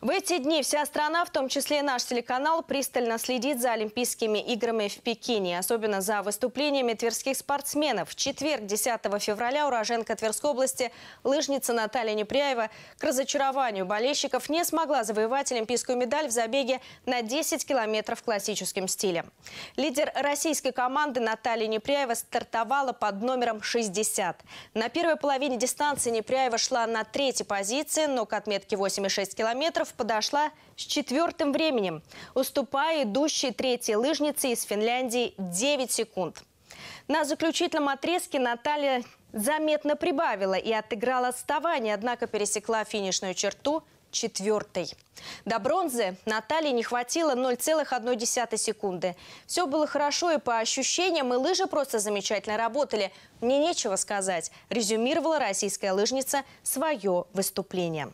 В эти дни вся страна, в том числе и наш телеканал, пристально следит за Олимпийскими играми в Пекине, особенно за выступлениями тверских спортсменов. В четверг, 10 февраля, уроженка Тверской области, лыжница Наталья Непряева, к разочарованию болельщиков не смогла завоевать олимпийскую медаль в забеге на 10 километров классическим стилем. Лидер российской команды Наталья Непряева стартовала под номером 60. На первой половине дистанции Непряева шла на третьей позиции, но к отметке 8,6 километров подошла с четвертым временем, уступая идущей третьей лыжнице из Финляндии 9 секунд. На заключительном отрезке Наталья заметно прибавила и отыграла отставание, однако пересекла финишную черту четвертой. До бронзы Наталье не хватило 0,1 секунды. Все было хорошо и по ощущениям, и лыжи просто замечательно работали. Мне нечего сказать, резюмировала российская лыжница свое выступление.